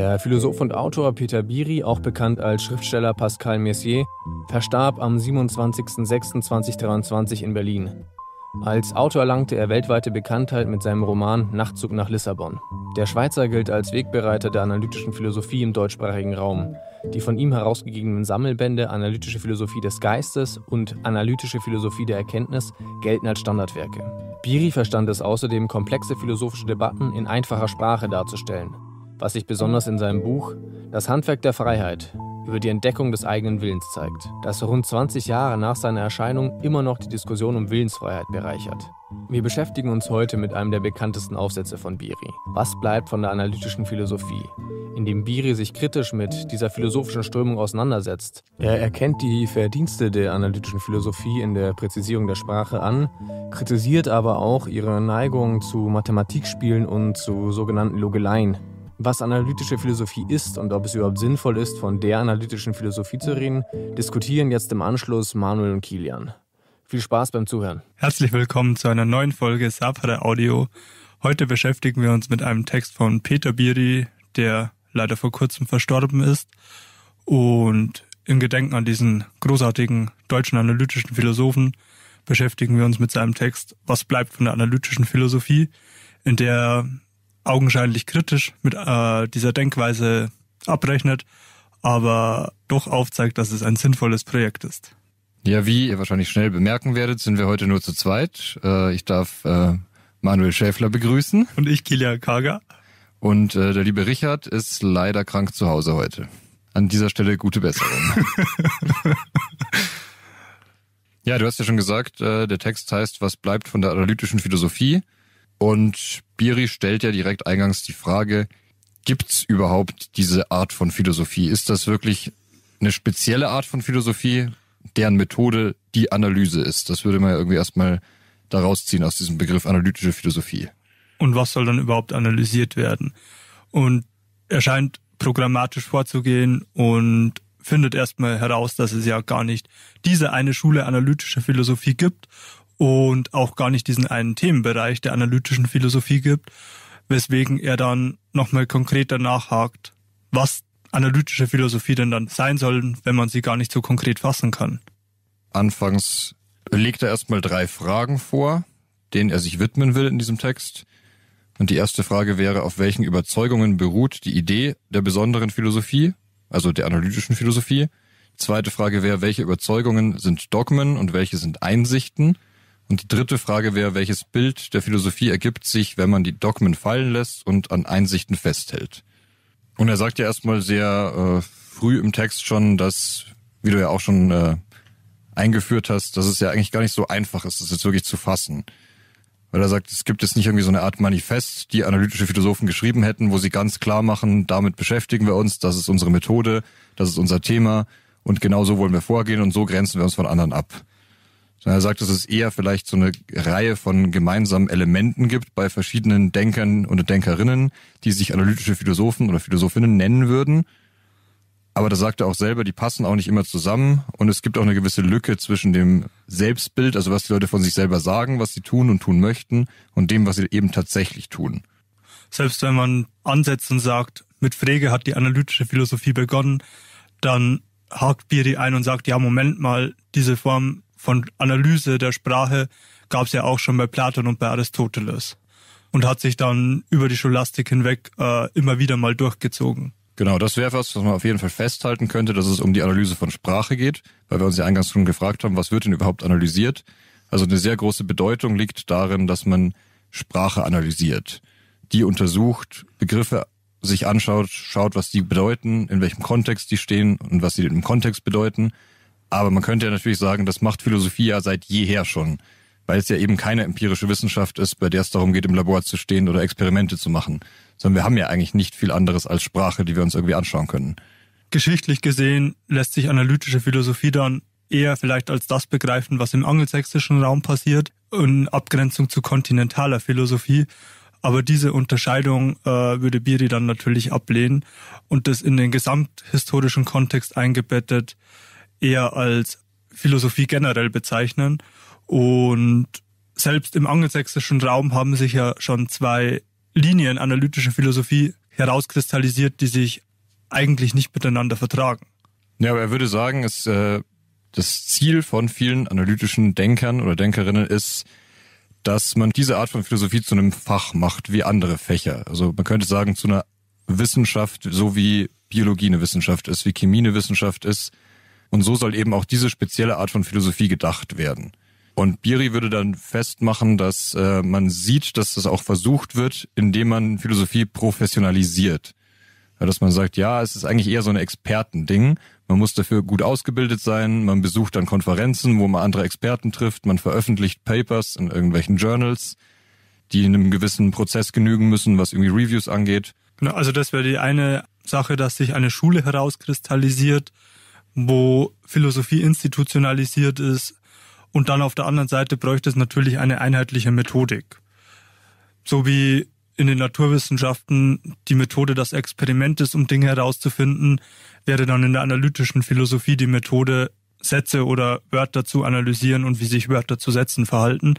Der Philosoph und Autor Peter Biri, auch bekannt als Schriftsteller Pascal Messier, verstarb am 27.06.2023 in Berlin. Als Autor erlangte er weltweite Bekanntheit mit seinem Roman Nachtzug nach Lissabon. Der Schweizer gilt als Wegbereiter der analytischen Philosophie im deutschsprachigen Raum. Die von ihm herausgegebenen Sammelbände Analytische Philosophie des Geistes und Analytische Philosophie der Erkenntnis gelten als Standardwerke. Biri verstand es außerdem, komplexe philosophische Debatten in einfacher Sprache darzustellen was sich besonders in seinem Buch Das Handwerk der Freiheit über die Entdeckung des eigenen Willens zeigt, das rund 20 Jahre nach seiner Erscheinung immer noch die Diskussion um Willensfreiheit bereichert. Wir beschäftigen uns heute mit einem der bekanntesten Aufsätze von Biri. Was bleibt von der analytischen Philosophie? in dem Biri sich kritisch mit dieser philosophischen Strömung auseinandersetzt. Er erkennt die Verdienste der analytischen Philosophie in der Präzisierung der Sprache an, kritisiert aber auch ihre Neigung zu Mathematikspielen und zu sogenannten Logeleien was analytische Philosophie ist und ob es überhaupt sinnvoll ist, von der analytischen Philosophie zu reden, diskutieren jetzt im Anschluss Manuel und Kilian. Viel Spaß beim Zuhören. Herzlich willkommen zu einer neuen Folge Sapere Audio. Heute beschäftigen wir uns mit einem Text von Peter Biri, der leider vor kurzem verstorben ist. Und im Gedenken an diesen großartigen deutschen analytischen Philosophen beschäftigen wir uns mit seinem Text Was bleibt von der analytischen Philosophie, in der augenscheinlich kritisch mit äh, dieser Denkweise abrechnet, aber doch aufzeigt, dass es ein sinnvolles Projekt ist. Ja, wie ihr wahrscheinlich schnell bemerken werdet, sind wir heute nur zu zweit. Äh, ich darf äh, Manuel Schäfler begrüßen. Und ich, Kilian Kager. Und äh, der liebe Richard ist leider krank zu Hause heute. An dieser Stelle gute Besserung. ja, du hast ja schon gesagt, äh, der Text heißt Was bleibt von der analytischen Philosophie? Und Biri stellt ja direkt eingangs die Frage, gibt's überhaupt diese Art von Philosophie? Ist das wirklich eine spezielle Art von Philosophie, deren Methode die Analyse ist? Das würde man ja irgendwie erstmal daraus ziehen aus diesem Begriff analytische Philosophie. Und was soll dann überhaupt analysiert werden? Und er scheint programmatisch vorzugehen und findet erstmal heraus, dass es ja gar nicht diese eine Schule analytischer Philosophie gibt und auch gar nicht diesen einen Themenbereich der analytischen Philosophie gibt, weswegen er dann nochmal konkreter nachhakt, was analytische Philosophie denn dann sein soll, wenn man sie gar nicht so konkret fassen kann. Anfangs legt er erstmal drei Fragen vor, denen er sich widmen will in diesem Text. Und die erste Frage wäre, auf welchen Überzeugungen beruht die Idee der besonderen Philosophie, also der analytischen Philosophie? Zweite Frage wäre, welche Überzeugungen sind Dogmen und welche sind Einsichten? Und die dritte Frage wäre, welches Bild der Philosophie ergibt sich, wenn man die Dogmen fallen lässt und an Einsichten festhält? Und er sagt ja erstmal sehr äh, früh im Text schon, dass, wie du ja auch schon äh, eingeführt hast, dass es ja eigentlich gar nicht so einfach ist, das jetzt wirklich zu fassen. Weil er sagt, es gibt jetzt nicht irgendwie so eine Art Manifest, die analytische Philosophen geschrieben hätten, wo sie ganz klar machen, damit beschäftigen wir uns, das ist unsere Methode, das ist unser Thema und genau so wollen wir vorgehen und so grenzen wir uns von anderen ab sondern er sagt, dass es eher vielleicht so eine Reihe von gemeinsamen Elementen gibt bei verschiedenen Denkern und Denkerinnen, die sich analytische Philosophen oder Philosophinnen nennen würden. Aber da sagt er auch selber, die passen auch nicht immer zusammen und es gibt auch eine gewisse Lücke zwischen dem Selbstbild, also was die Leute von sich selber sagen, was sie tun und tun möchten und dem, was sie eben tatsächlich tun. Selbst wenn man ansetzt und sagt, mit Frege hat die analytische Philosophie begonnen, dann hakt Biri ein und sagt, ja, Moment mal, diese Form von Analyse der Sprache gab es ja auch schon bei Platon und bei Aristoteles und hat sich dann über die Scholastik hinweg äh, immer wieder mal durchgezogen. Genau, das wäre was, was man auf jeden Fall festhalten könnte, dass es um die Analyse von Sprache geht, weil wir uns ja eingangs schon gefragt haben, was wird denn überhaupt analysiert? Also eine sehr große Bedeutung liegt darin, dass man Sprache analysiert, die untersucht, Begriffe sich anschaut, schaut, was die bedeuten, in welchem Kontext die stehen und was sie im Kontext bedeuten aber man könnte ja natürlich sagen, das macht Philosophie ja seit jeher schon, weil es ja eben keine empirische Wissenschaft ist, bei der es darum geht, im Labor zu stehen oder Experimente zu machen, sondern wir haben ja eigentlich nicht viel anderes als Sprache, die wir uns irgendwie anschauen können. Geschichtlich gesehen lässt sich analytische Philosophie dann eher vielleicht als das begreifen, was im angelsächsischen Raum passiert, in Abgrenzung zu kontinentaler Philosophie. Aber diese Unterscheidung äh, würde Biri dann natürlich ablehnen und das in den gesamthistorischen Kontext eingebettet eher als Philosophie generell bezeichnen. Und selbst im angelsächsischen Raum haben sich ja schon zwei Linien analytischer Philosophie herauskristallisiert, die sich eigentlich nicht miteinander vertragen. Ja, aber er würde sagen, es, äh, das Ziel von vielen analytischen Denkern oder Denkerinnen ist, dass man diese Art von Philosophie zu einem Fach macht, wie andere Fächer. Also man könnte sagen, zu einer Wissenschaft, so wie Biologie eine Wissenschaft ist, wie Chemie eine Wissenschaft ist, und so soll eben auch diese spezielle Art von Philosophie gedacht werden. Und Biri würde dann festmachen, dass äh, man sieht, dass das auch versucht wird, indem man Philosophie professionalisiert. Ja, dass man sagt, ja, es ist eigentlich eher so ein Expertending. Man muss dafür gut ausgebildet sein, man besucht dann Konferenzen, wo man andere Experten trifft, man veröffentlicht Papers in irgendwelchen Journals, die in einem gewissen Prozess genügen müssen, was irgendwie Reviews angeht. Genau, also das wäre die eine Sache, dass sich eine Schule herauskristallisiert, wo Philosophie institutionalisiert ist. Und dann auf der anderen Seite bräuchte es natürlich eine einheitliche Methodik. So wie in den Naturwissenschaften die Methode das Experiment ist, um Dinge herauszufinden, wäre dann in der analytischen Philosophie die Methode Sätze oder Wörter zu analysieren und wie sich Wörter zu Sätzen verhalten.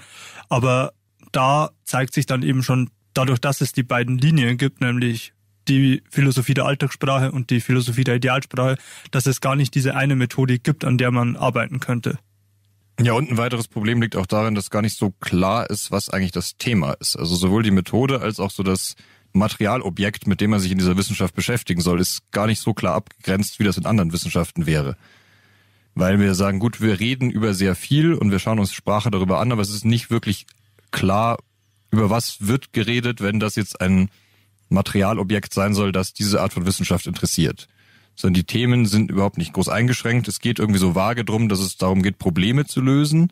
Aber da zeigt sich dann eben schon dadurch, dass es die beiden Linien gibt, nämlich die Philosophie der Alltagssprache und die Philosophie der Idealsprache, dass es gar nicht diese eine Methodik gibt, an der man arbeiten könnte. Ja, und ein weiteres Problem liegt auch darin, dass gar nicht so klar ist, was eigentlich das Thema ist. Also sowohl die Methode als auch so das Materialobjekt, mit dem man sich in dieser Wissenschaft beschäftigen soll, ist gar nicht so klar abgegrenzt, wie das in anderen Wissenschaften wäre. Weil wir sagen, gut, wir reden über sehr viel und wir schauen uns Sprache darüber an, aber es ist nicht wirklich klar, über was wird geredet, wenn das jetzt ein Materialobjekt sein soll, das diese Art von Wissenschaft interessiert. Sondern die Themen sind überhaupt nicht groß eingeschränkt. Es geht irgendwie so vage drum, dass es darum geht, Probleme zu lösen.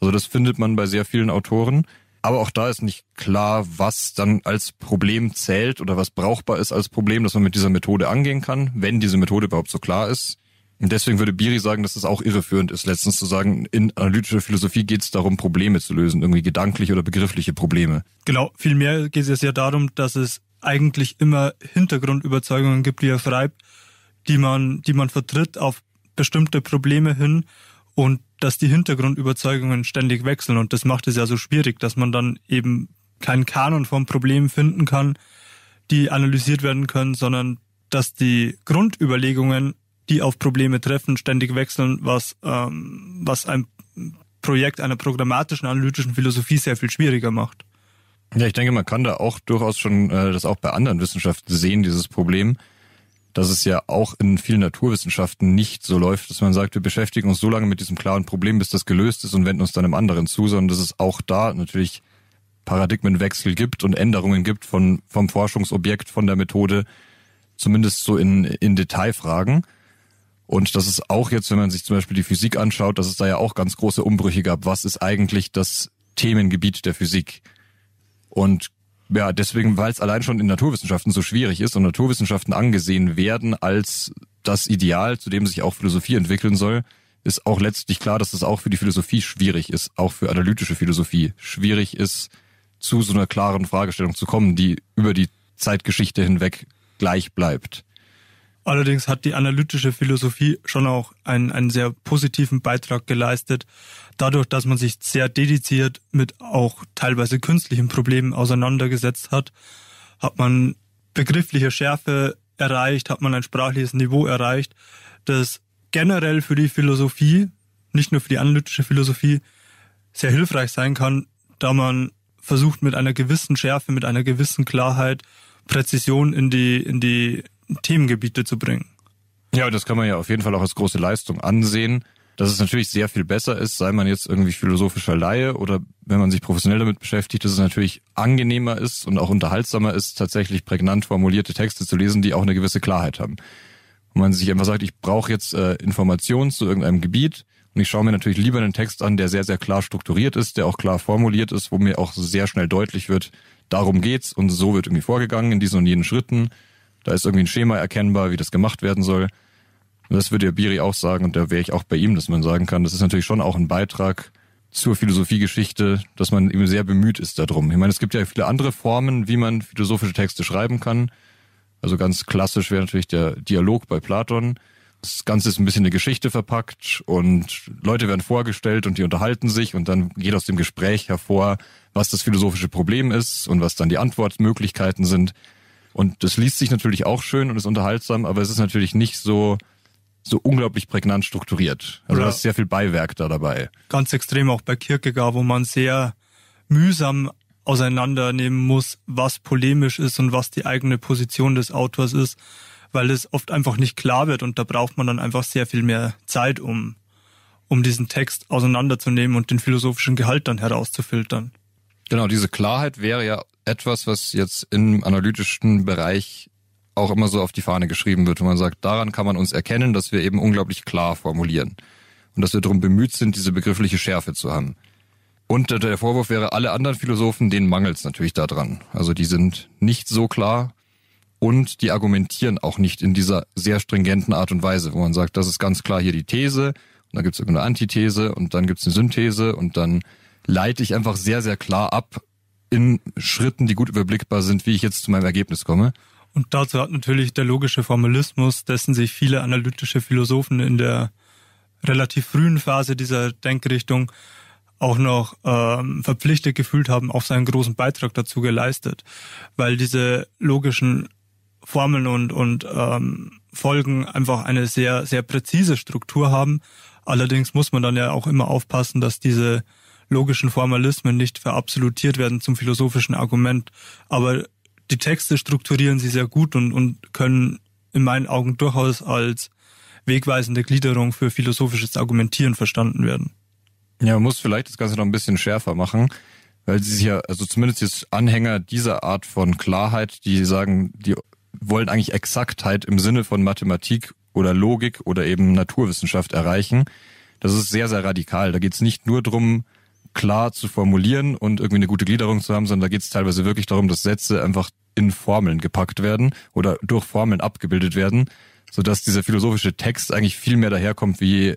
Also das findet man bei sehr vielen Autoren. Aber auch da ist nicht klar, was dann als Problem zählt oder was brauchbar ist als Problem, dass man mit dieser Methode angehen kann, wenn diese Methode überhaupt so klar ist. Und deswegen würde Biri sagen, dass es auch irreführend ist, letztens zu sagen, in analytischer Philosophie geht es darum, Probleme zu lösen, irgendwie gedankliche oder begriffliche Probleme. Genau, vielmehr geht es ja darum, dass es eigentlich immer Hintergrundüberzeugungen gibt, die er schreibt, die man, die man vertritt auf bestimmte Probleme hin und dass die Hintergrundüberzeugungen ständig wechseln und das macht es ja so schwierig, dass man dann eben keinen Kanon von Problemen finden kann, die analysiert werden können, sondern dass die Grundüberlegungen, die auf Probleme treffen, ständig wechseln, was, ähm, was ein Projekt einer programmatischen, analytischen Philosophie sehr viel schwieriger macht. Ja, ich denke, man kann da auch durchaus schon äh, das auch bei anderen Wissenschaften sehen, dieses Problem, dass es ja auch in vielen Naturwissenschaften nicht so läuft, dass man sagt, wir beschäftigen uns so lange mit diesem klaren Problem, bis das gelöst ist und wenden uns dann einem anderen zu, sondern dass es auch da natürlich Paradigmenwechsel gibt und Änderungen gibt von, vom Forschungsobjekt, von der Methode, zumindest so in, in Detailfragen. Und das ist auch jetzt, wenn man sich zum Beispiel die Physik anschaut, dass es da ja auch ganz große Umbrüche gab. Was ist eigentlich das Themengebiet der Physik? Und ja, deswegen, weil es allein schon in Naturwissenschaften so schwierig ist und Naturwissenschaften angesehen werden als das Ideal, zu dem sich auch Philosophie entwickeln soll, ist auch letztlich klar, dass das auch für die Philosophie schwierig ist, auch für analytische Philosophie schwierig ist, zu so einer klaren Fragestellung zu kommen, die über die Zeitgeschichte hinweg gleich bleibt. Allerdings hat die analytische Philosophie schon auch einen, einen sehr positiven Beitrag geleistet, dadurch, dass man sich sehr dediziert mit auch teilweise künstlichen Problemen auseinandergesetzt hat, hat man begriffliche Schärfe erreicht, hat man ein sprachliches Niveau erreicht, das generell für die Philosophie, nicht nur für die analytische Philosophie, sehr hilfreich sein kann, da man versucht mit einer gewissen Schärfe, mit einer gewissen Klarheit, Präzision in die, in die Themengebiete zu bringen. Ja, das kann man ja auf jeden Fall auch als große Leistung ansehen, dass es natürlich sehr viel besser ist, sei man jetzt irgendwie philosophischer Laie oder wenn man sich professionell damit beschäftigt, dass es natürlich angenehmer ist und auch unterhaltsamer ist, tatsächlich prägnant formulierte Texte zu lesen, die auch eine gewisse Klarheit haben. Und man sich einfach sagt, ich brauche jetzt äh, Informationen zu irgendeinem Gebiet und ich schaue mir natürlich lieber einen Text an, der sehr, sehr klar strukturiert ist, der auch klar formuliert ist, wo mir auch sehr schnell deutlich wird, darum geht's und so wird irgendwie vorgegangen in diesen und jenen Schritten da ist irgendwie ein Schema erkennbar, wie das gemacht werden soll. Und das würde ja Biri auch sagen und da wäre ich auch bei ihm, dass man sagen kann, das ist natürlich schon auch ein Beitrag zur Philosophiegeschichte, dass man eben sehr bemüht ist darum. Ich meine, es gibt ja viele andere Formen, wie man philosophische Texte schreiben kann. Also ganz klassisch wäre natürlich der Dialog bei Platon. Das Ganze ist ein bisschen eine Geschichte verpackt und Leute werden vorgestellt und die unterhalten sich und dann geht aus dem Gespräch hervor, was das philosophische Problem ist und was dann die Antwortmöglichkeiten sind. Und das liest sich natürlich auch schön und ist unterhaltsam, aber es ist natürlich nicht so, so unglaublich prägnant strukturiert. Also ja. da ist sehr viel Beiwerk da dabei. Ganz extrem auch bei Kierkegaard, wo man sehr mühsam auseinandernehmen muss, was polemisch ist und was die eigene Position des Autors ist, weil es oft einfach nicht klar wird und da braucht man dann einfach sehr viel mehr Zeit, um, um diesen Text auseinanderzunehmen und den philosophischen Gehalt dann herauszufiltern. Genau, diese Klarheit wäre ja etwas, was jetzt im analytischen Bereich auch immer so auf die Fahne geschrieben wird, wo man sagt, daran kann man uns erkennen, dass wir eben unglaublich klar formulieren und dass wir darum bemüht sind, diese begriffliche Schärfe zu haben. Und der Vorwurf wäre, alle anderen Philosophen, denen mangelt es natürlich daran. Also die sind nicht so klar und die argumentieren auch nicht in dieser sehr stringenten Art und Weise, wo man sagt, das ist ganz klar hier die These und dann gibt es irgendeine Antithese und dann gibt es eine Synthese und dann leite ich einfach sehr, sehr klar ab, in Schritten, die gut überblickbar sind, wie ich jetzt zu meinem Ergebnis komme. Und dazu hat natürlich der logische Formalismus, dessen sich viele analytische Philosophen in der relativ frühen Phase dieser Denkrichtung auch noch ähm, verpflichtet gefühlt haben, auch seinen großen Beitrag dazu geleistet, weil diese logischen Formeln und, und ähm, Folgen einfach eine sehr, sehr präzise Struktur haben. Allerdings muss man dann ja auch immer aufpassen, dass diese logischen Formalismen nicht verabsolutiert werden zum philosophischen Argument. Aber die Texte strukturieren sie sehr gut und, und können in meinen Augen durchaus als wegweisende Gliederung für philosophisches Argumentieren verstanden werden. Ja, man muss vielleicht das Ganze noch ein bisschen schärfer machen, weil sie sich ja, also zumindest jetzt Anhänger dieser Art von Klarheit, die sagen, die wollen eigentlich Exaktheit im Sinne von Mathematik oder Logik oder eben Naturwissenschaft erreichen. Das ist sehr, sehr radikal. Da geht es nicht nur drum klar zu formulieren und irgendwie eine gute Gliederung zu haben, sondern da geht es teilweise wirklich darum, dass Sätze einfach in Formeln gepackt werden oder durch Formeln abgebildet werden, sodass dieser philosophische Text eigentlich viel mehr daherkommt wie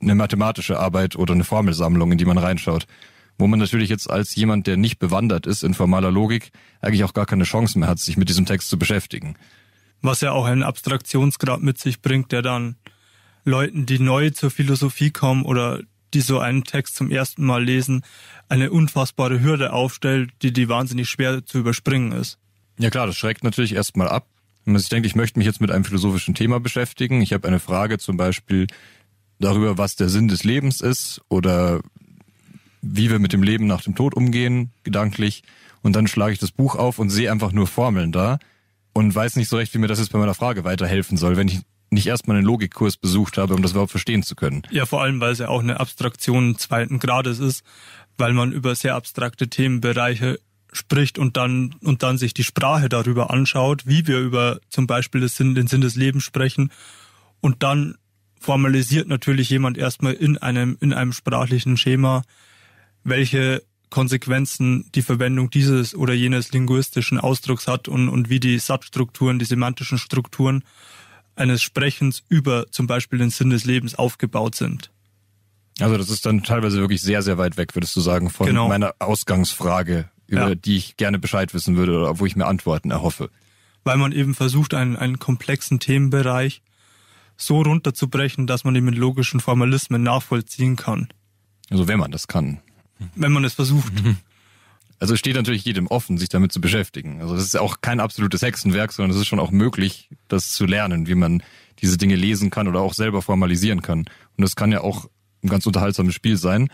eine mathematische Arbeit oder eine Formelsammlung, in die man reinschaut. Wo man natürlich jetzt als jemand, der nicht bewandert ist in formaler Logik, eigentlich auch gar keine Chance mehr hat, sich mit diesem Text zu beschäftigen. Was ja auch einen Abstraktionsgrad mit sich bringt, der dann Leuten, die neu zur Philosophie kommen oder die so einen Text zum ersten Mal lesen, eine unfassbare Hürde aufstellt, die die wahnsinnig schwer zu überspringen ist. Ja klar, das schreckt natürlich erstmal ab. Wenn man sich ich möchte mich jetzt mit einem philosophischen Thema beschäftigen, ich habe eine Frage zum Beispiel darüber, was der Sinn des Lebens ist oder wie wir mit dem Leben nach dem Tod umgehen, gedanklich. Und dann schlage ich das Buch auf und sehe einfach nur Formeln da und weiß nicht so recht, wie mir das jetzt bei meiner Frage weiterhelfen soll. Wenn ich nicht erstmal einen Logikkurs besucht habe, um das überhaupt verstehen zu können. Ja, vor allem, weil es ja auch eine Abstraktion zweiten Grades ist, weil man über sehr abstrakte Themenbereiche spricht und dann und dann sich die Sprache darüber anschaut, wie wir über zum Beispiel das Sinn, den Sinn des Lebens sprechen und dann formalisiert natürlich jemand erstmal in einem in einem sprachlichen Schema, welche Konsequenzen die Verwendung dieses oder jenes linguistischen Ausdrucks hat und, und wie die Satzstrukturen, die semantischen Strukturen eines Sprechens über zum Beispiel den Sinn des Lebens aufgebaut sind. Also das ist dann teilweise wirklich sehr, sehr weit weg, würdest du sagen, von genau. meiner Ausgangsfrage, über ja. die ich gerne Bescheid wissen würde oder wo ich mir Antworten erhoffe. Weil man eben versucht, einen, einen komplexen Themenbereich so runterzubrechen, dass man ihn mit logischen Formalismen nachvollziehen kann. Also wenn man das kann. Wenn man es versucht. Also es steht natürlich jedem offen, sich damit zu beschäftigen. Also das ist auch kein absolutes Hexenwerk, sondern es ist schon auch möglich, das zu lernen, wie man diese Dinge lesen kann oder auch selber formalisieren kann. Und das kann ja auch ein ganz unterhaltsames Spiel sein.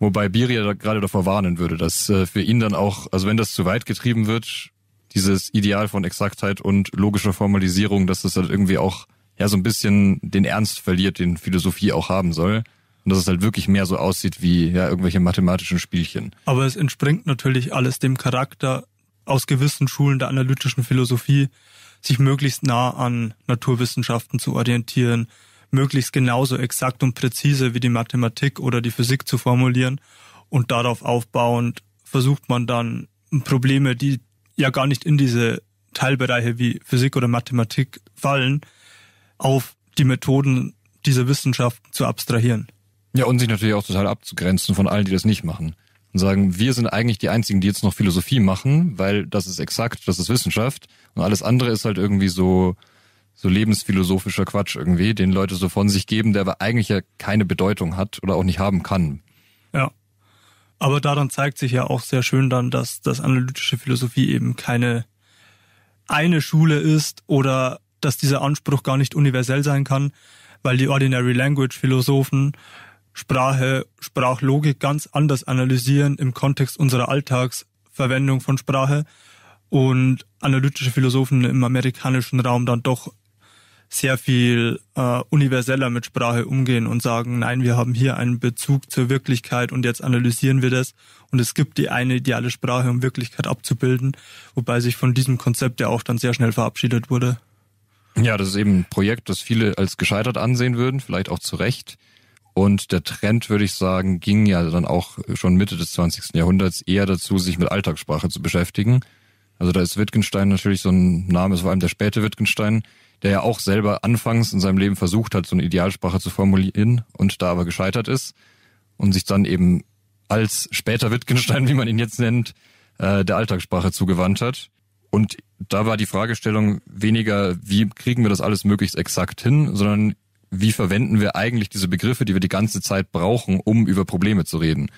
Wobei Biria da gerade davor warnen würde, dass äh, für ihn dann auch, also wenn das zu weit getrieben wird, dieses Ideal von Exaktheit und logischer Formalisierung, dass das dann halt irgendwie auch ja so ein bisschen den Ernst verliert, den Philosophie auch haben soll. Und dass es halt wirklich mehr so aussieht wie ja, irgendwelche mathematischen Spielchen. Aber es entspringt natürlich alles dem Charakter aus gewissen Schulen der analytischen Philosophie, sich möglichst nah an Naturwissenschaften zu orientieren, möglichst genauso exakt und präzise wie die Mathematik oder die Physik zu formulieren. Und darauf aufbauend versucht man dann Probleme, die ja gar nicht in diese Teilbereiche wie Physik oder Mathematik fallen, auf die Methoden dieser Wissenschaft zu abstrahieren. Ja, und sich natürlich auch total abzugrenzen von allen, die das nicht machen. Und sagen, wir sind eigentlich die einzigen, die jetzt noch Philosophie machen, weil das ist exakt, das ist Wissenschaft. Und alles andere ist halt irgendwie so, so lebensphilosophischer Quatsch irgendwie, den Leute so von sich geben, der aber eigentlich ja keine Bedeutung hat oder auch nicht haben kann. Ja. Aber daran zeigt sich ja auch sehr schön dann, dass das analytische Philosophie eben keine eine Schule ist oder dass dieser Anspruch gar nicht universell sein kann, weil die Ordinary Language Philosophen Sprache, Sprachlogik ganz anders analysieren im Kontext unserer Alltagsverwendung von Sprache und analytische Philosophen im amerikanischen Raum dann doch sehr viel äh, universeller mit Sprache umgehen und sagen, nein, wir haben hier einen Bezug zur Wirklichkeit und jetzt analysieren wir das und es gibt die eine ideale Sprache, um Wirklichkeit abzubilden, wobei sich von diesem Konzept ja auch dann sehr schnell verabschiedet wurde. Ja, das ist eben ein Projekt, das viele als gescheitert ansehen würden, vielleicht auch zu Recht. Und der Trend, würde ich sagen, ging ja dann auch schon Mitte des 20. Jahrhunderts eher dazu, sich mit Alltagssprache zu beschäftigen. Also da ist Wittgenstein natürlich so ein Name, ist vor allem der späte Wittgenstein, der ja auch selber anfangs in seinem Leben versucht hat, so eine Idealsprache zu formulieren und da aber gescheitert ist und sich dann eben als später Wittgenstein, wie man ihn jetzt nennt, äh, der Alltagssprache zugewandt hat. Und da war die Fragestellung weniger, wie kriegen wir das alles möglichst exakt hin, sondern wie verwenden wir eigentlich diese Begriffe, die wir die ganze Zeit brauchen, um über Probleme zu reden.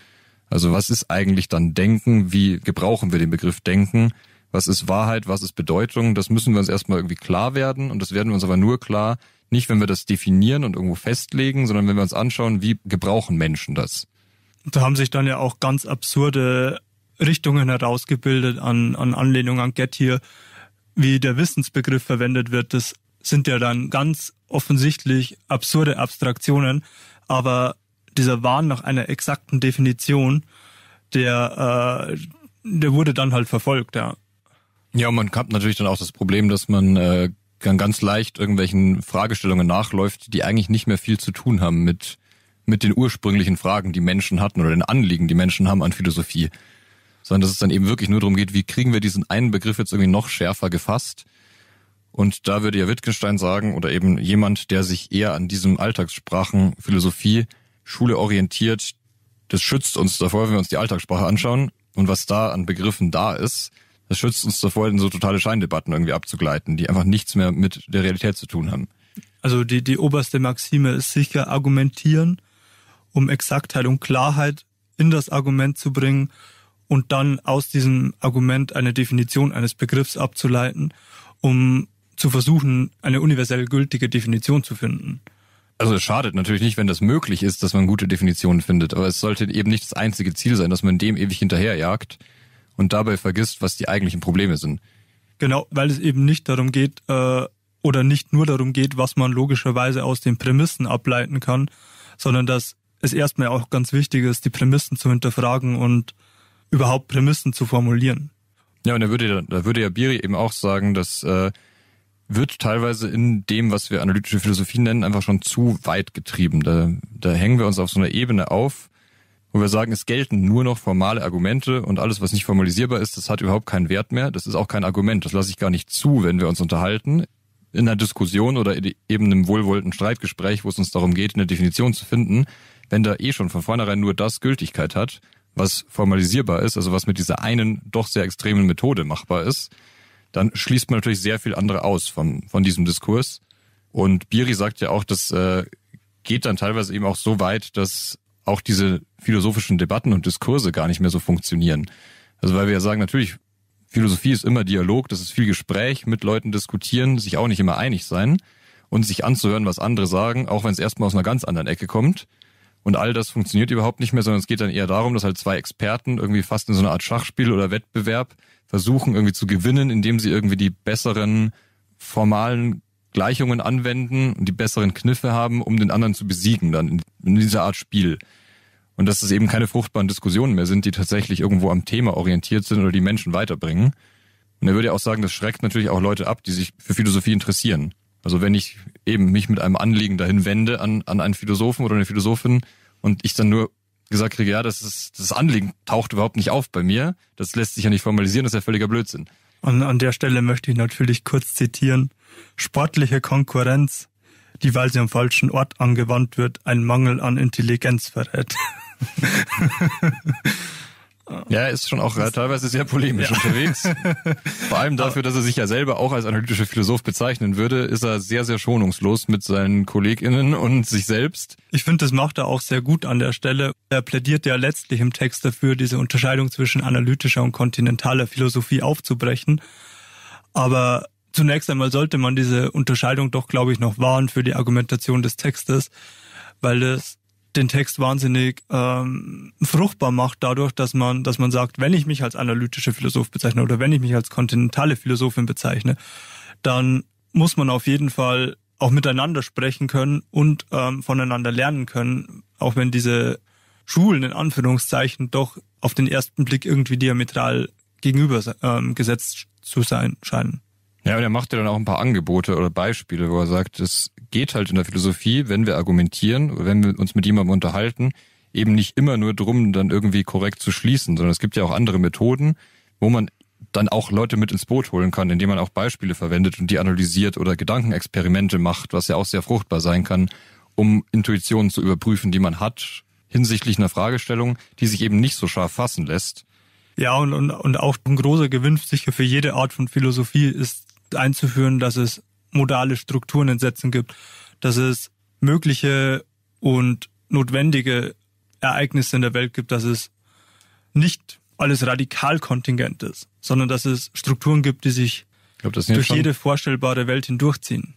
Also was ist eigentlich dann Denken? Wie gebrauchen wir den Begriff Denken? Was ist Wahrheit? Was ist Bedeutung? Das müssen wir uns erstmal irgendwie klar werden und das werden wir uns aber nur klar, nicht wenn wir das definieren und irgendwo festlegen, sondern wenn wir uns anschauen, wie gebrauchen Menschen das. Da haben sich dann ja auch ganz absurde Richtungen herausgebildet an, an Anlehnung an Get hier, wie der Wissensbegriff verwendet wird. Das sind ja dann ganz offensichtlich absurde Abstraktionen, aber dieser Wahn nach einer exakten Definition, der, äh, der wurde dann halt verfolgt, ja. Ja, und man hat natürlich dann auch das Problem, dass man äh, ganz leicht irgendwelchen Fragestellungen nachläuft, die eigentlich nicht mehr viel zu tun haben mit, mit den ursprünglichen Fragen, die Menschen hatten oder den Anliegen, die Menschen haben an Philosophie. Sondern dass es dann eben wirklich nur darum geht, wie kriegen wir diesen einen Begriff jetzt irgendwie noch schärfer gefasst und da würde ja Wittgenstein sagen, oder eben jemand, der sich eher an diesem Alltagssprachen, Philosophie, Schule orientiert, das schützt uns davor, wenn wir uns die Alltagssprache anschauen und was da an Begriffen da ist, das schützt uns davor, in so totale Scheindebatten irgendwie abzugleiten, die einfach nichts mehr mit der Realität zu tun haben. Also die, die oberste Maxime ist sicher argumentieren, um Exaktheit und Klarheit in das Argument zu bringen und dann aus diesem Argument eine Definition eines Begriffs abzuleiten, um zu versuchen, eine universell gültige Definition zu finden. Also es schadet natürlich nicht, wenn das möglich ist, dass man gute Definitionen findet, aber es sollte eben nicht das einzige Ziel sein, dass man dem ewig hinterherjagt und dabei vergisst, was die eigentlichen Probleme sind. Genau, weil es eben nicht darum geht äh, oder nicht nur darum geht, was man logischerweise aus den Prämissen ableiten kann, sondern dass es erstmal auch ganz wichtig ist, die Prämissen zu hinterfragen und überhaupt Prämissen zu formulieren. Ja, und da würde, da würde ja Biri eben auch sagen, dass äh, wird teilweise in dem, was wir analytische Philosophie nennen, einfach schon zu weit getrieben. Da, da hängen wir uns auf so einer Ebene auf, wo wir sagen, es gelten nur noch formale Argumente und alles, was nicht formalisierbar ist, das hat überhaupt keinen Wert mehr. Das ist auch kein Argument. Das lasse ich gar nicht zu, wenn wir uns unterhalten. In einer Diskussion oder eben einem wohlwollten Streitgespräch, wo es uns darum geht, eine Definition zu finden, wenn da eh schon von vornherein nur das Gültigkeit hat, was formalisierbar ist, also was mit dieser einen doch sehr extremen Methode machbar ist, dann schließt man natürlich sehr viel andere aus von, von diesem Diskurs. Und Biri sagt ja auch, das äh, geht dann teilweise eben auch so weit, dass auch diese philosophischen Debatten und Diskurse gar nicht mehr so funktionieren. Also weil wir ja sagen, natürlich, Philosophie ist immer Dialog, das ist viel Gespräch, mit Leuten diskutieren, sich auch nicht immer einig sein und sich anzuhören, was andere sagen, auch wenn es erstmal aus einer ganz anderen Ecke kommt. Und all das funktioniert überhaupt nicht mehr, sondern es geht dann eher darum, dass halt zwei Experten irgendwie fast in so einer Art Schachspiel oder Wettbewerb versuchen irgendwie zu gewinnen, indem sie irgendwie die besseren formalen Gleichungen anwenden und die besseren Kniffe haben, um den anderen zu besiegen dann in, dieser Art Spiel. Und dass es eben keine fruchtbaren Diskussionen mehr sind, die tatsächlich irgendwo am Thema orientiert sind oder die Menschen weiterbringen. Und er würde ja auch sagen, das schreckt natürlich auch Leute ab, die sich für Philosophie interessieren. Also wenn ich eben mich mit einem Anliegen dahin wende an, an einen Philosophen oder eine Philosophin und ich dann nur gesagt kriege, ja, das ist das Anliegen taucht überhaupt nicht auf bei mir. Das lässt sich ja nicht formalisieren, das ist ja völliger Blödsinn. Und an der Stelle möchte ich natürlich kurz zitieren. Sportliche Konkurrenz, die, weil sie am falschen Ort angewandt wird, ein Mangel an Intelligenz verrät. Ja, ist schon auch teilweise sehr polemisch ja. unterwegs. Vor allem dafür, dass er sich ja selber auch als analytischer Philosoph bezeichnen würde, ist er sehr, sehr schonungslos mit seinen KollegInnen und sich selbst. Ich finde, das macht er auch sehr gut an der Stelle. Er plädiert ja letztlich im Text dafür, diese Unterscheidung zwischen analytischer und kontinentaler Philosophie aufzubrechen. Aber zunächst einmal sollte man diese Unterscheidung doch, glaube ich, noch wahren für die Argumentation des Textes, weil es den Text wahnsinnig ähm, fruchtbar macht, dadurch, dass man, dass man sagt, wenn ich mich als analytische Philosoph bezeichne oder wenn ich mich als kontinentale Philosophin bezeichne, dann muss man auf jeden Fall auch miteinander sprechen können und ähm, voneinander lernen können, auch wenn diese Schulen in Anführungszeichen doch auf den ersten Blick irgendwie diametral gegenüber ähm, gesetzt zu sein scheinen. Ja, und er macht ja dann auch ein paar Angebote oder Beispiele, wo er sagt, es geht halt in der Philosophie, wenn wir argumentieren wenn wir uns mit jemandem unterhalten, eben nicht immer nur drum, dann irgendwie korrekt zu schließen, sondern es gibt ja auch andere Methoden, wo man dann auch Leute mit ins Boot holen kann, indem man auch Beispiele verwendet und die analysiert oder Gedankenexperimente macht, was ja auch sehr fruchtbar sein kann, um Intuitionen zu überprüfen, die man hat hinsichtlich einer Fragestellung, die sich eben nicht so scharf fassen lässt. Ja, und, und, und auch ein großer Gewinn sicher für jede Art von Philosophie ist einzuführen, dass es modale Strukturen in Sätzen gibt, dass es mögliche und notwendige Ereignisse in der Welt gibt, dass es nicht alles radikal kontingent ist, sondern dass es Strukturen gibt, die sich glaub, durch jede vorstellbare Welt hindurchziehen.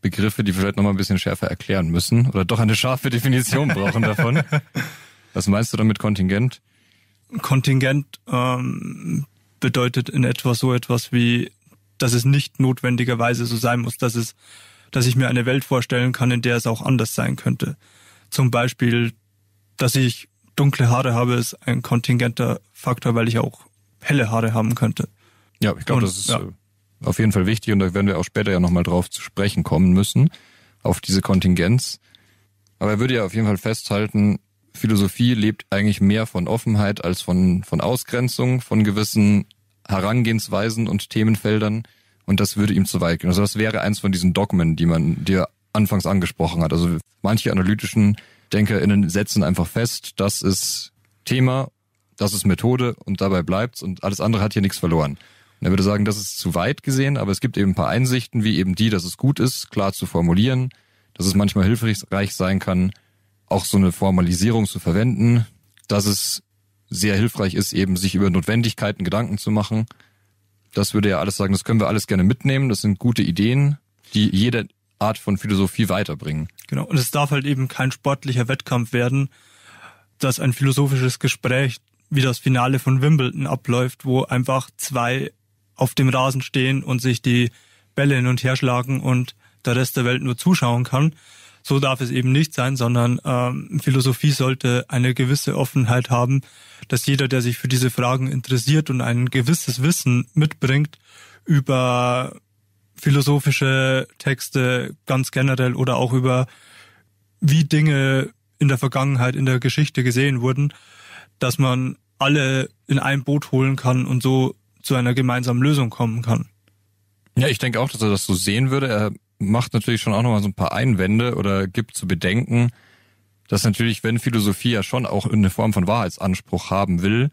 Begriffe, die wir vielleicht nochmal ein bisschen schärfer erklären müssen oder doch eine scharfe Definition brauchen davon. Was meinst du damit Kontingent? Kontingent ähm, bedeutet in etwa so etwas wie dass es nicht notwendigerweise so sein muss, dass es, dass ich mir eine Welt vorstellen kann, in der es auch anders sein könnte. Zum Beispiel, dass ich dunkle Haare habe, ist ein kontingenter Faktor, weil ich auch helle Haare haben könnte. Ja, ich glaube, das ist ja. Äh, auf jeden Fall wichtig und da werden wir auch später ja nochmal drauf zu sprechen kommen müssen, auf diese Kontingenz. Aber er würde ja auf jeden Fall festhalten, Philosophie lebt eigentlich mehr von Offenheit als von, von Ausgrenzung, von gewissen Herangehensweisen und Themenfeldern und das würde ihm zu weit gehen. Also das wäre eins von diesen Dogmen, die man dir anfangs angesprochen hat. Also manche analytischen DenkerInnen setzen einfach fest, das ist Thema, das ist Methode und dabei bleibt's und alles andere hat hier nichts verloren. Und er würde sagen, das ist zu weit gesehen, aber es gibt eben ein paar Einsichten, wie eben die, dass es gut ist, klar zu formulieren, dass es manchmal hilfreich sein kann, auch so eine Formalisierung zu verwenden, dass es sehr hilfreich ist, eben sich über Notwendigkeiten Gedanken zu machen. Das würde ja alles sagen, das können wir alles gerne mitnehmen. Das sind gute Ideen, die jede Art von Philosophie weiterbringen. Genau, und es darf halt eben kein sportlicher Wettkampf werden, dass ein philosophisches Gespräch wie das Finale von Wimbledon abläuft, wo einfach zwei auf dem Rasen stehen und sich die Bälle hin und her schlagen und der Rest der Welt nur zuschauen kann, so darf es eben nicht sein, sondern ähm, Philosophie sollte eine gewisse Offenheit haben, dass jeder, der sich für diese Fragen interessiert und ein gewisses Wissen mitbringt über philosophische Texte ganz generell oder auch über wie Dinge in der Vergangenheit, in der Geschichte gesehen wurden, dass man alle in ein Boot holen kann und so zu einer gemeinsamen Lösung kommen kann. Ja, ich denke auch, dass er das so sehen würde. Er macht natürlich schon auch nochmal so ein paar Einwände oder gibt zu bedenken, dass natürlich, wenn Philosophie ja schon auch eine Form von Wahrheitsanspruch haben will,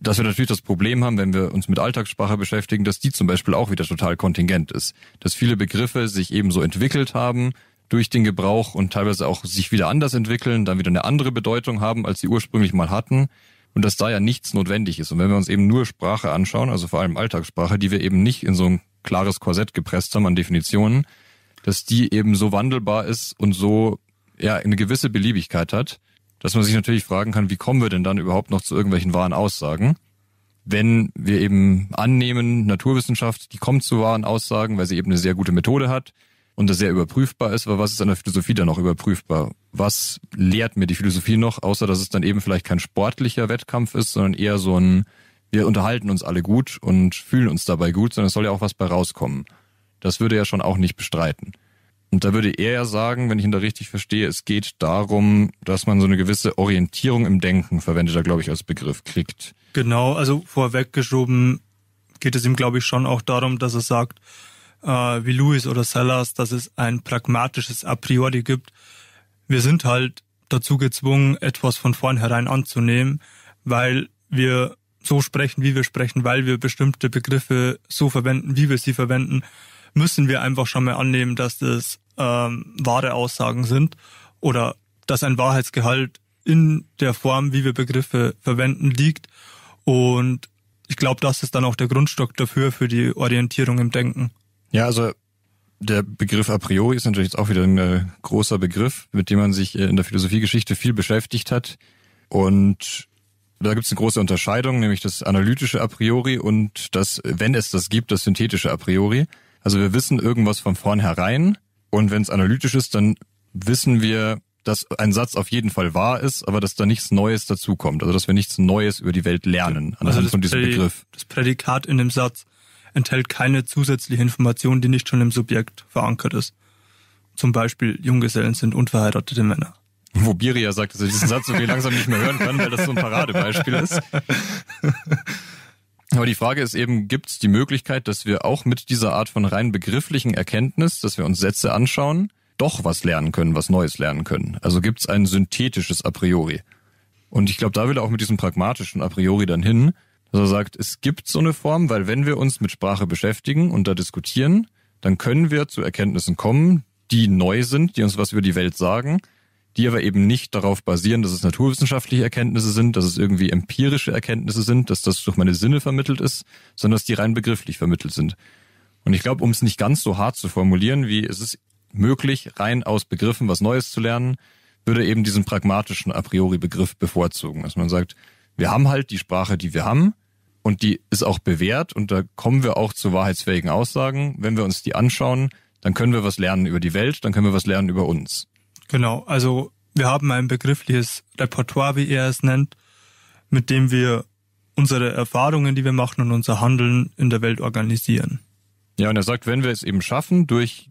dass wir natürlich das Problem haben, wenn wir uns mit Alltagssprache beschäftigen, dass die zum Beispiel auch wieder total kontingent ist. Dass viele Begriffe sich ebenso entwickelt haben durch den Gebrauch und teilweise auch sich wieder anders entwickeln, dann wieder eine andere Bedeutung haben, als sie ursprünglich mal hatten. Und dass da ja nichts notwendig ist. Und wenn wir uns eben nur Sprache anschauen, also vor allem Alltagssprache, die wir eben nicht in so ein klares Korsett gepresst haben an Definitionen, dass die eben so wandelbar ist und so ja eine gewisse Beliebigkeit hat, dass man sich natürlich fragen kann, wie kommen wir denn dann überhaupt noch zu irgendwelchen wahren Aussagen? Wenn wir eben annehmen, Naturwissenschaft, die kommt zu wahren Aussagen, weil sie eben eine sehr gute Methode hat und das sehr überprüfbar ist, aber was ist an der Philosophie dann noch überprüfbar? Was lehrt mir die Philosophie noch, außer dass es dann eben vielleicht kein sportlicher Wettkampf ist, sondern eher so ein, wir unterhalten uns alle gut und fühlen uns dabei gut, sondern es soll ja auch was bei rauskommen. Das würde er schon auch nicht bestreiten. Und da würde er ja sagen, wenn ich ihn da richtig verstehe, es geht darum, dass man so eine gewisse Orientierung im Denken, verwendet er, glaube ich, als Begriff, kriegt. Genau, also vorweggeschoben geht es ihm, glaube ich, schon auch darum, dass er sagt, äh, wie Lewis oder Sellers, dass es ein pragmatisches A priori gibt. Wir sind halt dazu gezwungen, etwas von vornherein anzunehmen, weil wir so sprechen, wie wir sprechen, weil wir bestimmte Begriffe so verwenden, wie wir sie verwenden müssen wir einfach schon mal annehmen, dass das ähm, wahre Aussagen sind oder dass ein Wahrheitsgehalt in der Form, wie wir Begriffe verwenden, liegt. Und ich glaube, das ist dann auch der Grundstock dafür, für die Orientierung im Denken. Ja, also der Begriff a priori ist natürlich jetzt auch wieder ein äh, großer Begriff, mit dem man sich äh, in der Philosophiegeschichte viel beschäftigt hat. Und da gibt es eine große Unterscheidung, nämlich das analytische a priori und das, wenn es das gibt, das synthetische a priori. Also wir wissen irgendwas von vornherein und wenn es analytisch ist, dann wissen wir, dass ein Satz auf jeden Fall wahr ist, aber dass da nichts Neues dazukommt. Also dass wir nichts Neues über die Welt lernen anhand also von diesem Prädi Begriff. Das Prädikat in dem Satz enthält keine zusätzliche Information, die nicht schon im Subjekt verankert ist. Zum Beispiel Junggesellen sind unverheiratete Männer. Wo Biria sagt, dass er diesen Satz so viel langsam nicht mehr hören kann, weil das so ein Paradebeispiel ist. Aber die Frage ist eben, gibt es die Möglichkeit, dass wir auch mit dieser Art von rein begrifflichen Erkenntnis, dass wir uns Sätze anschauen, doch was lernen können, was Neues lernen können? Also gibt es ein synthetisches A priori? Und ich glaube, da will er auch mit diesem pragmatischen A priori dann hin, dass er sagt, es gibt so eine Form, weil wenn wir uns mit Sprache beschäftigen und da diskutieren, dann können wir zu Erkenntnissen kommen, die neu sind, die uns was über die Welt sagen die aber eben nicht darauf basieren, dass es naturwissenschaftliche Erkenntnisse sind, dass es irgendwie empirische Erkenntnisse sind, dass das durch meine Sinne vermittelt ist, sondern dass die rein begrifflich vermittelt sind. Und ich glaube, um es nicht ganz so hart zu formulieren, wie es ist möglich, rein aus Begriffen was Neues zu lernen, würde eben diesen pragmatischen a priori Begriff bevorzugen, dass man sagt, wir haben halt die Sprache, die wir haben und die ist auch bewährt und da kommen wir auch zu wahrheitsfähigen Aussagen. Wenn wir uns die anschauen, dann können wir was lernen über die Welt, dann können wir was lernen über uns. Genau, also wir haben ein begriffliches Repertoire, wie er es nennt, mit dem wir unsere Erfahrungen, die wir machen und unser Handeln in der Welt organisieren. Ja, und er sagt, wenn wir es eben schaffen, durch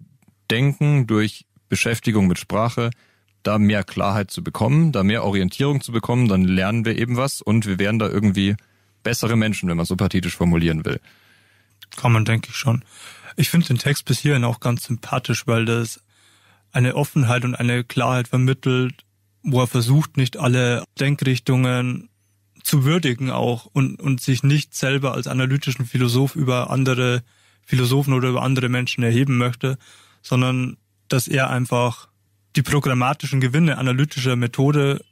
Denken, durch Beschäftigung mit Sprache, da mehr Klarheit zu bekommen, da mehr Orientierung zu bekommen, dann lernen wir eben was und wir werden da irgendwie bessere Menschen, wenn man so pathetisch formulieren will. Kann man, denke ich schon. Ich finde den Text bis hierhin auch ganz sympathisch, weil das eine Offenheit und eine Klarheit vermittelt, wo er versucht, nicht alle Denkrichtungen zu würdigen auch und, und sich nicht selber als analytischen Philosoph über andere Philosophen oder über andere Menschen erheben möchte, sondern dass er einfach die programmatischen Gewinne analytischer Methode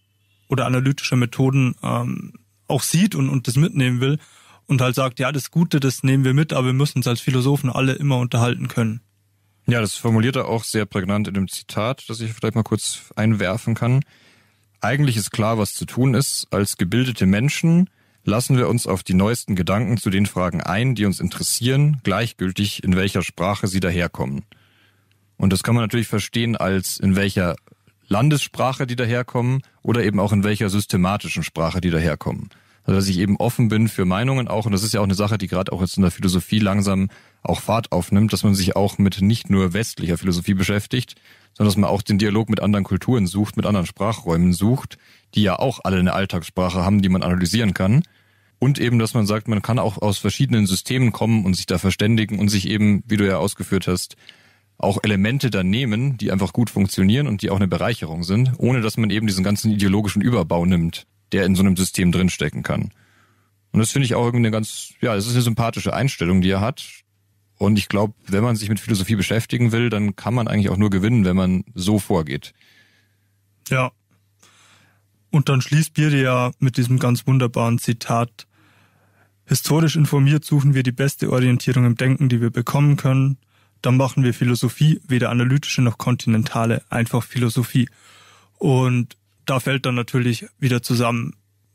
oder analytischer Methoden ähm, auch sieht und, und das mitnehmen will und halt sagt, ja, das Gute, das nehmen wir mit, aber wir müssen uns als Philosophen alle immer unterhalten können. Ja, das formuliert er auch sehr prägnant in dem Zitat, das ich vielleicht mal kurz einwerfen kann. Eigentlich ist klar, was zu tun ist. Als gebildete Menschen lassen wir uns auf die neuesten Gedanken zu den Fragen ein, die uns interessieren, gleichgültig in welcher Sprache sie daherkommen. Und das kann man natürlich verstehen als in welcher Landessprache die daherkommen oder eben auch in welcher systematischen Sprache die daherkommen. Also dass ich eben offen bin für Meinungen auch. Und das ist ja auch eine Sache, die gerade auch jetzt in der Philosophie langsam auch Fahrt aufnimmt, dass man sich auch mit nicht nur westlicher Philosophie beschäftigt, sondern dass man auch den Dialog mit anderen Kulturen sucht, mit anderen Sprachräumen sucht, die ja auch alle eine Alltagssprache haben, die man analysieren kann. Und eben, dass man sagt, man kann auch aus verschiedenen Systemen kommen und sich da verständigen und sich eben, wie du ja ausgeführt hast, auch Elemente dann nehmen, die einfach gut funktionieren und die auch eine Bereicherung sind, ohne dass man eben diesen ganzen ideologischen Überbau nimmt der in so einem System drinstecken kann. Und das finde ich auch irgendwie eine ganz, ja, das ist eine sympathische Einstellung, die er hat. Und ich glaube, wenn man sich mit Philosophie beschäftigen will, dann kann man eigentlich auch nur gewinnen, wenn man so vorgeht. Ja. Und dann schließt Bierde ja mit diesem ganz wunderbaren Zitat. Historisch informiert suchen wir die beste Orientierung im Denken, die wir bekommen können. Dann machen wir Philosophie, weder analytische noch kontinentale, einfach Philosophie. Und da fällt dann natürlich wieder zusammen,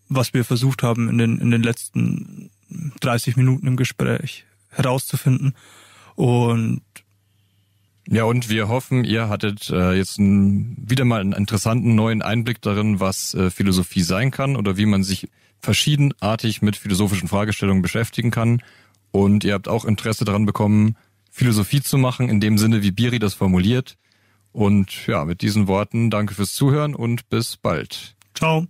was wir versucht haben in den, in den letzten 30 Minuten im Gespräch herauszufinden. Und ja, und wir hoffen, ihr hattet äh, jetzt ein, wieder mal einen interessanten neuen Einblick darin, was äh, Philosophie sein kann oder wie man sich verschiedenartig mit philosophischen Fragestellungen beschäftigen kann. Und ihr habt auch Interesse daran bekommen, Philosophie zu machen, in dem Sinne, wie Biri das formuliert, und ja, mit diesen Worten danke fürs Zuhören und bis bald. Ciao.